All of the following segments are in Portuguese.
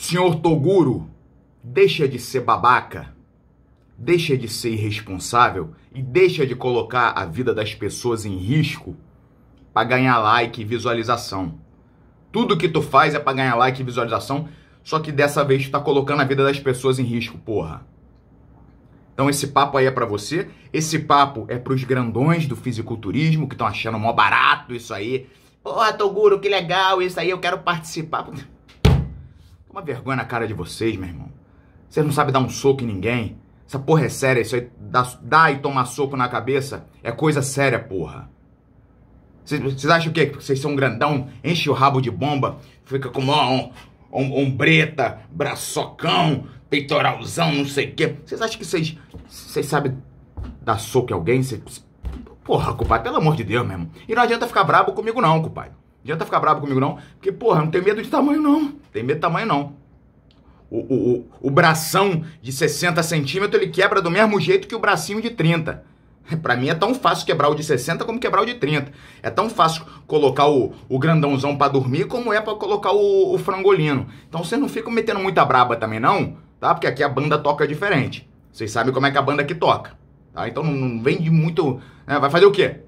Senhor Toguro, deixa de ser babaca, deixa de ser irresponsável e deixa de colocar a vida das pessoas em risco para ganhar like e visualização. Tudo que tu faz é para ganhar like e visualização, só que dessa vez tu tá colocando a vida das pessoas em risco, porra. Então esse papo aí é para você, esse papo é para os grandões do fisiculturismo que estão achando mó barato isso aí. Porra, Toguro, que legal isso aí, eu quero participar uma vergonha na cara de vocês, meu irmão. Vocês não sabem dar um soco em ninguém. Essa porra é séria, isso aí dá, e tomar soco na cabeça é coisa séria, porra. Vocês acham o quê? Que vocês são grandão, enche o rabo de bomba, fica com uma om, ombreta, braçocão, peitoralzão, não sei o quê. Vocês acham que vocês, vocês sabem dar soco em alguém? Cês, porra, cumpai, pelo amor de Deus, meu irmão. E não adianta ficar brabo comigo não, cumpai. Não adianta ficar brabo comigo não, porque, porra, eu não tenho medo de tamanho não. Tem medo do tamanho, não. O, o, o, o bração de 60 centímetros, ele quebra do mesmo jeito que o bracinho de 30. Para mim é tão fácil quebrar o de 60 como quebrar o de 30. É tão fácil colocar o, o grandãozão para dormir como é para colocar o, o, frangolino. Então você não fica metendo muita braba também não, tá? Porque aqui a banda toca diferente. Vocês sabem como é que a banda aqui toca, tá? Então não, não muito... Né? Vai fazer o quê?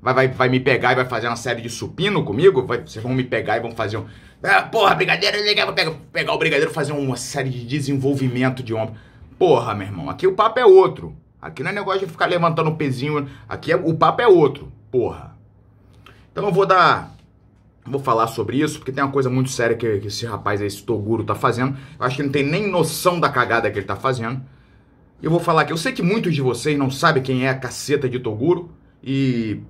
Vai, vai, vai me pegar e vai fazer uma série de supino comigo? Vai, vocês vão me pegar e vão fazer um. Ah, porra, brigadeiro, legal. vou pegar, pegar o brigadeiro fazer uma série de desenvolvimento de ombro. Porra, meu irmão, aqui o papo é outro. Aqui não é negócio de ficar levantando o pezinho. Aqui é, o papo é outro. Porra. Então eu vou dar. Vou falar sobre isso, porque tem uma coisa muito séria que, que esse rapaz aí, esse Toguro, tá fazendo. Eu acho que ele não tem nem noção da cagada que ele tá fazendo. Eu vou falar aqui. Eu sei que muitos de vocês não sabem quem é a caceta de Toguro. E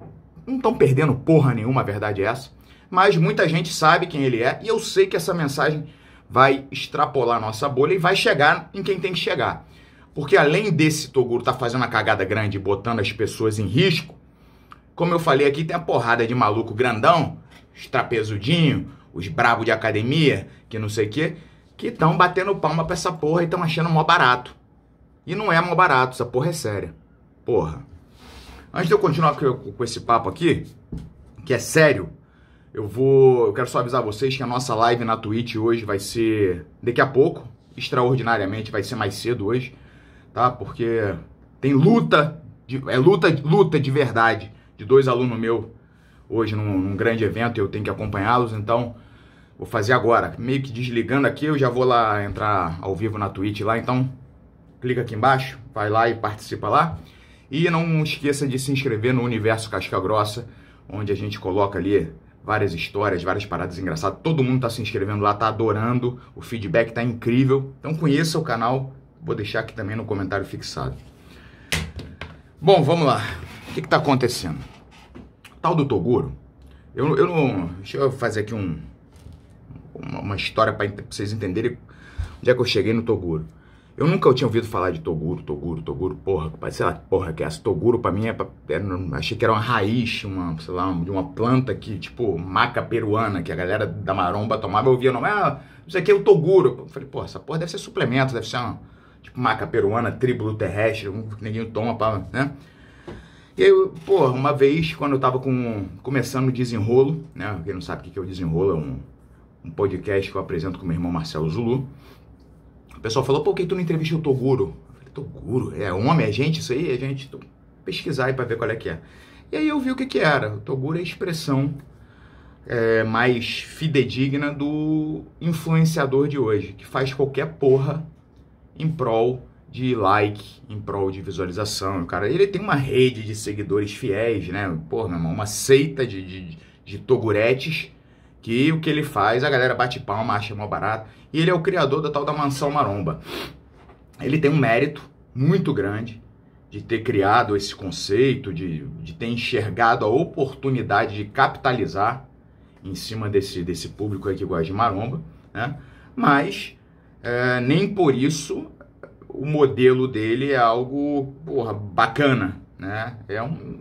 não estão perdendo porra nenhuma, a verdade é essa. Mas muita gente sabe quem ele é e eu sei que essa mensagem vai extrapolar nossa bolha e vai chegar em quem tem que chegar. Porque além desse Toguro tá fazendo uma cagada grande e botando as pessoas em risco, como eu falei aqui, tem a porrada de maluco grandão, os trapezudinho, os bravos de academia, que não sei o quê, que estão batendo palma pra essa porra e estão achando mó barato. E não é mó barato, essa porra é séria. Porra. Antes de eu continuar com esse papo aqui, que é sério, eu vou. Eu quero só avisar vocês que a nossa live na Twitch hoje vai ser daqui a pouco. Extraordinariamente vai ser mais cedo hoje, tá? Porque tem luta, de, é luta, luta de verdade de dois alunos meu hoje num, num grande evento e eu tenho que acompanhá-los, então vou fazer agora. Meio que desligando aqui, eu já vou lá entrar ao vivo na Twitch lá, então clica aqui embaixo, vai lá e participa lá. E não esqueça de se inscrever no Universo Casca Grossa, onde a gente coloca ali várias histórias, várias paradas engraçadas. Todo mundo está se inscrevendo lá, tá adorando, o feedback tá incrível. Então conheça o canal, vou deixar aqui também no comentário fixado. Bom, vamos lá. O que está acontecendo? Tal do Toguro, eu, eu não. Deixa eu fazer aqui um, uma, uma história para vocês entenderem onde é que eu cheguei no Toguro. Eu nunca tinha ouvido falar de Toguro, Toguro, Toguro, porra, sei lá que porra que é essa. Toguro pra mim é, é, achei que era uma raiz, uma, sei lá, de uma planta que, tipo, maca peruana, que a galera da maromba tomava, eu via nome, ah, isso aqui é o Toguro. Eu falei, porra, essa porra deve ser suplemento, deve ser uma, tipo, maca peruana, tribo terrestre, que ninguém toma pra, né? E aí, porra, uma vez, quando eu tava com, começando o desenrolo, né? Quem não sabe o que é o desenrolo, é um, um podcast que eu apresento com meu irmão Marcelo Zulu o pessoal falou, por que tu não entrevistou o Toguro? Eu falei, Toguro? É homem? É gente isso aí? É gente? Tô... Pesquisar aí pra ver qual é que é. E aí eu vi o que que era. O Toguro é a expressão é, mais fidedigna do influenciador de hoje, que faz qualquer porra em prol de like, em prol de visualização. O cara, ele tem uma rede de seguidores fiéis, né? Porra, meu irmão, uma seita de, de, de toguretes que o que ele faz, a galera bate palma, acha mó barato, e ele é o criador da tal da Mansão Maromba. Ele tem um mérito muito grande de ter criado esse conceito, de, de ter enxergado a oportunidade de capitalizar em cima desse, desse público aí que gosta de maromba, né? mas é, nem por isso o modelo dele é algo porra, bacana, né? É um,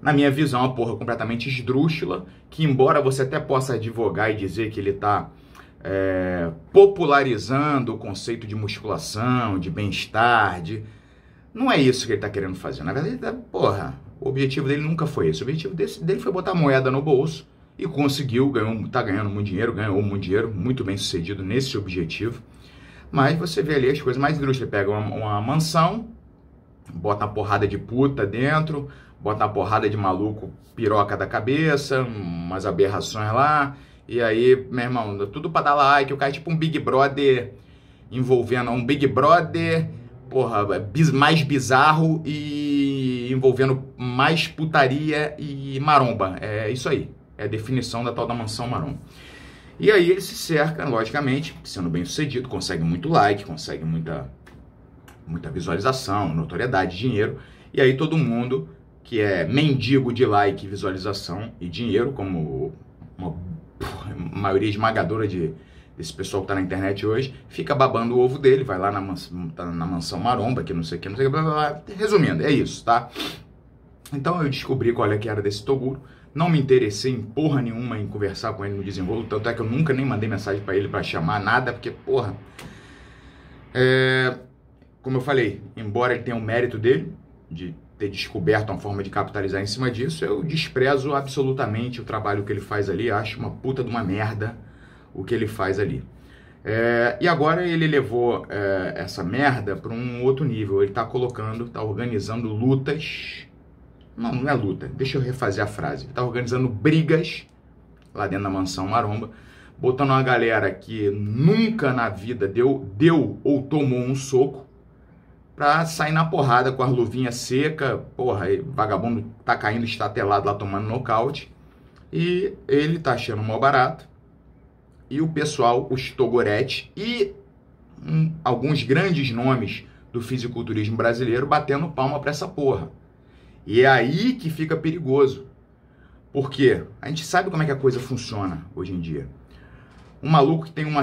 na minha visão, uma porra completamente esdrúxula, que embora você até possa advogar e dizer que ele está é, popularizando o conceito de musculação, de bem-estar, de... não é isso que ele está querendo fazer. Na verdade, tá, porra, o objetivo dele nunca foi esse. O objetivo desse, dele foi botar moeda no bolso e conseguiu, ganhou, tá ganhando muito dinheiro, ganhou muito dinheiro, muito bem sucedido nesse objetivo. Mas você vê ali as coisas mais esdrúxulas. Ele pega uma, uma mansão, bota uma porrada de puta dentro, bota uma porrada de maluco, piroca da cabeça, umas aberrações lá. E aí, meu irmão, tudo pra dar like. O cara é tipo um Big Brother envolvendo um Big Brother, porra, mais bizarro e envolvendo mais putaria e maromba. É isso aí. É a definição da tal da mansão maromba. E aí ele se cerca, logicamente, sendo bem sucedido, consegue muito like, consegue muita, muita visualização, notoriedade, dinheiro. E aí todo mundo que é mendigo de like, visualização e dinheiro, como uma maioria esmagadora de, desse pessoal que tá na internet hoje, fica babando o ovo dele, vai lá na, mansão, tá na mansão maromba, que não sei o que, não sei o que, blá, blá, blá. resumindo, é isso, tá? Então eu descobri qual é que era desse Toguro, não me interessei em porra nenhuma em conversar com ele no desenvolvimento, tanto é que eu nunca nem mandei mensagem para ele para chamar nada, porque, porra, é, como eu falei, embora ele tenha o mérito dele, de ter descoberto uma forma de capitalizar em cima disso, eu desprezo absolutamente o trabalho que ele faz ali, acho uma puta de uma merda o que ele faz ali. É, e agora ele levou é, essa merda para um outro nível. Ele está colocando, está organizando lutas. Não, não é luta. Deixa eu refazer a frase. Está organizando brigas lá dentro da mansão Maromba, botando uma galera que nunca na vida deu, deu ou tomou um soco pra sair na porrada com as luvinhas seca, porra, vagabundo tá caindo estatelado lá tomando nocaute, e ele tá achando mal barato, e o pessoal, os Togorete e um, alguns grandes nomes do fisiculturismo brasileiro batendo palma para essa porra. E é aí que fica perigoso. Porque a gente sabe como é que a coisa funciona hoje em dia. Um maluco que tem uma,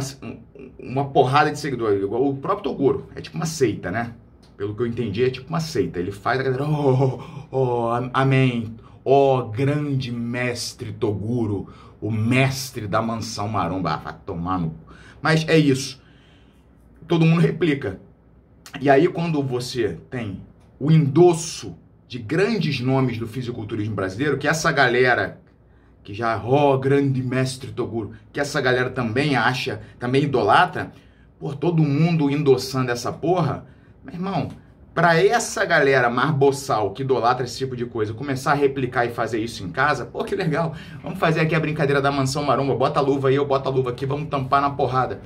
uma porrada de seguidores, igual o próprio Toguro, é tipo uma seita, né? pelo que eu entendi, é tipo uma seita. Ele faz a galera, oh, oh, oh amém, oh, grande mestre Toguro, o mestre da mansão maromba. Ah, vai tomar no... Mas é isso. Todo mundo replica. E aí, quando você tem o endosso de grandes nomes do fisiculturismo brasileiro, que essa galera que já, oh, grande mestre Toguro, que essa galera também acha, também idolatra, por todo mundo endossando essa porra, meu irmão, para essa galera marboçal que idolatra esse tipo de coisa começar a replicar e fazer isso em casa, pô, que legal. Vamos fazer aqui a brincadeira da mansão maromba. Bota a luva aí, eu boto a luva aqui, vamos tampar na porrada.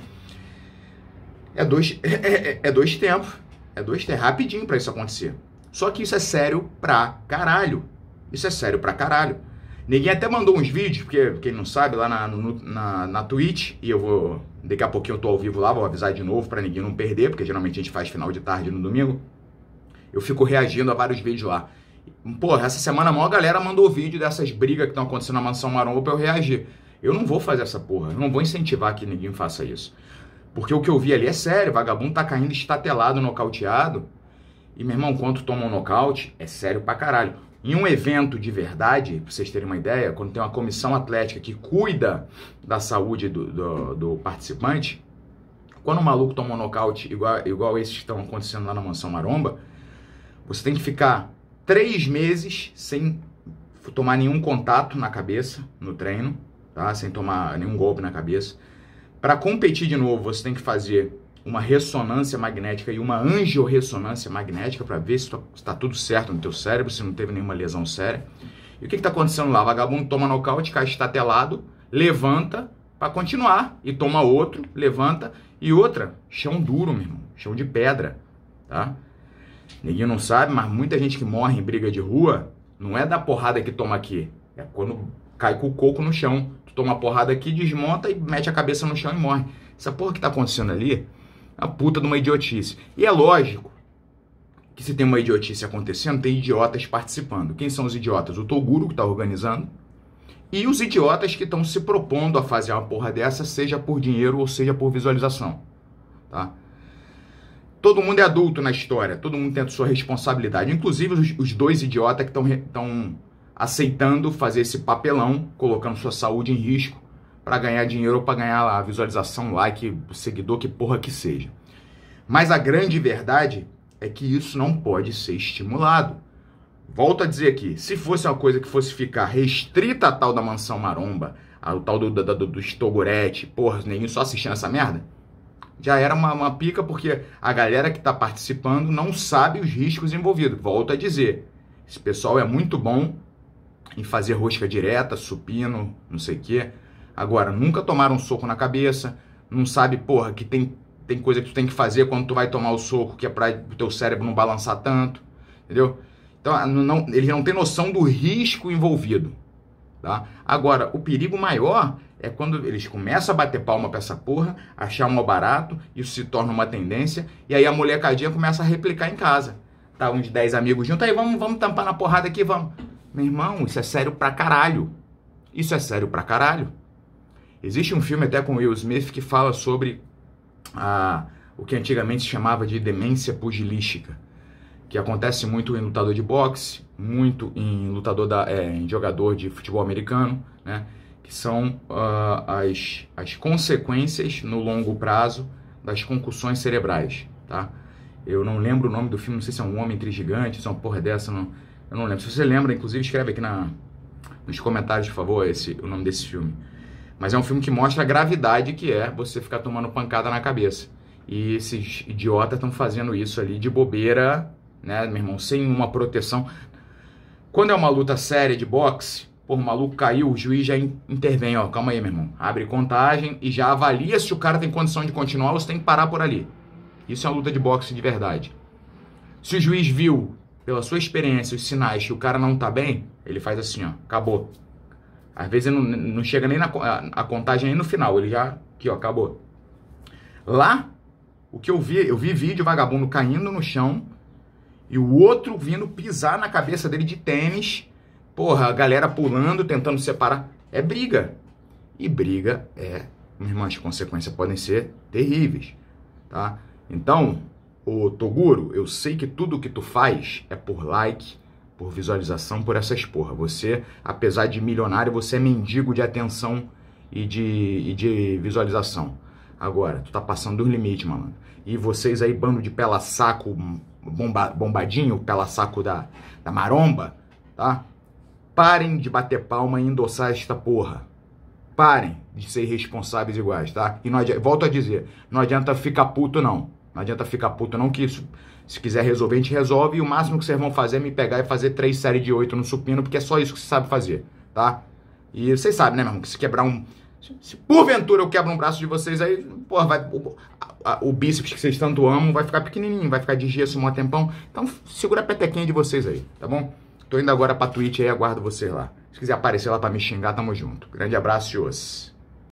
É dois, é, é, é, é dois tempos. É dois tempos. É rapidinho para isso acontecer. Só que isso é sério pra caralho. Isso é sério pra caralho ninguém até mandou uns vídeos, porque quem não sabe, lá na, no, na, na Twitch, e eu vou. Daqui a pouquinho eu tô ao vivo lá, vou avisar de novo para ninguém não perder, porque geralmente a gente faz final de tarde no domingo. Eu fico reagindo a vários vídeos lá. Porra, essa semana a maior galera mandou vídeo dessas brigas que estão acontecendo na Mansão Maromba pra eu reagir. Eu não vou fazer essa porra, eu não vou incentivar que ninguém faça isso. Porque o que eu vi ali é sério, vagabundo tá caindo estatelado, nocauteado. E, meu irmão, quando toma um nocaute, é sério pra caralho. Em um evento de verdade, para vocês terem uma ideia, quando tem uma comissão atlética que cuida da saúde do, do, do participante, quando o maluco toma um nocaute igual, igual esses que estão acontecendo lá na Mansão Maromba, você tem que ficar três meses sem tomar nenhum contato na cabeça, no treino, tá? Sem tomar nenhum golpe na cabeça. Para competir de novo, você tem que fazer uma ressonância magnética e uma angiorressonância magnética para ver se está tá tudo certo no teu cérebro, se não teve nenhuma lesão séria. E o que está acontecendo lá? vagabundo toma nocaute, cai estatelado, levanta para continuar e toma outro, levanta e outra. Chão duro, meu irmão, chão de pedra, tá? Ninguém não sabe, mas muita gente que morre em briga de rua não é da porrada que toma aqui, é quando cai com o coco no chão. Tu toma uma porrada aqui, desmonta e mete a cabeça no chão e morre. Essa porra que está acontecendo ali a puta de uma idiotice. E é lógico que se tem uma idiotice acontecendo, tem idiotas participando. Quem são os idiotas? O Toguro, que está organizando, e os idiotas que estão se propondo a fazer uma porra dessa, seja por dinheiro ou seja por visualização. Tá? Todo mundo é adulto na história, todo mundo tem a sua responsabilidade, inclusive os, os dois idiotas que estão aceitando fazer esse papelão, colocando sua saúde em risco para ganhar dinheiro ou para ganhar a visualização, like, seguidor, que porra que seja. Mas a grande verdade é que isso não pode ser estimulado. Volto a dizer aqui, se fosse uma coisa que fosse ficar restrita a tal da mansão maromba, o tal do, do, do, do Stogurete, porra, nenhum só assistindo essa merda, já era uma, uma pica porque a galera que está participando não sabe os riscos envolvidos. Volto a dizer, esse pessoal é muito bom em fazer rosca direta, supino, não sei o quê, Agora, nunca tomaram um soco na cabeça, não sabe, porra, que tem, tem coisa que tu tem que fazer quando tu vai tomar o soco, que é para o teu cérebro não balançar tanto, entendeu? Então, ah, não, ele não tem noção do risco envolvido, tá? Agora, o perigo maior é quando eles começam a bater palma pra essa porra, achar um barato, isso se torna uma tendência, e aí a molecadinha começa a replicar em casa. Tá uns 10 amigos juntos, aí vamos, vamos tampar na porrada aqui, vamos. Meu irmão, isso é sério pra caralho. Isso é sério pra caralho. Existe um filme até com Will Smith que fala sobre a, ah, o que antigamente se chamava de demência pugilística, que acontece muito em lutador de boxe, muito em lutador da, é, em jogador de futebol americano, né? que são uh, as, as consequências no longo prazo das concussões cerebrais. Tá? Eu não lembro o nome do filme, não sei se é um homem entre gigantes, é uma porra dessa, não, eu não lembro. Se você lembra, inclusive escreve aqui na, nos comentários, por favor, esse, o nome desse filme. Mas é um filme que mostra a gravidade que é você ficar tomando pancada na cabeça. E esses idiotas estão fazendo isso ali de bobeira, né, meu irmão? Sem uma proteção. Quando é uma luta séria de boxe, por maluco caiu, o juiz já intervém, ó, calma aí, meu irmão. Abre contagem e já avalia se o cara tem condição de continuar ou se tem que parar por ali. Isso é uma luta de boxe de verdade. Se o juiz viu, pela sua experiência, os sinais que o cara não tá bem, ele faz assim, ó, acabou. Às vezes não, não chega nem na a, contagem aí no final, ele já aqui ó, acabou. Lá o que eu vi, eu vi vídeo vagabundo caindo no chão e o outro vindo pisar na cabeça dele de tênis. Porra, a galera pulando, tentando separar. É briga. E briga é, irmão, as consequências podem ser terríveis, tá? Então, o Toguro, eu sei que tudo que tu faz é por like, por visualização, por essas porra. Você, apesar de milionário, você é mendigo de atenção e de, e de visualização. Agora, tu tá passando dos limites, malandro. E vocês aí, bando de pela saco bomba, bombadinho, pela saco da, da maromba, tá? Parem de bater palma e endossar esta porra. Parem de ser responsáveis iguais, tá? E não adianta, volto a dizer, não adianta ficar puto não. Não adianta ficar puto, não que isso. Se quiser resolver, a gente resolve. E o máximo que vocês vão fazer é me pegar e fazer três séries de oito no supino, porque é só isso que você sabe fazer, tá? E vocês sabem, né, meu irmão, que se quebrar um. Se porventura eu quebro um braço de vocês, aí, pô, vai. O, a, o bíceps que vocês tanto amam vai ficar pequenininho, vai ficar de gesso um tempão. Então, segura a petequinha de vocês aí, tá bom? Tô indo agora pra Twitch aí, aguardo vocês lá. Se quiser aparecer lá pra me xingar, tamo junto. Grande abraço, e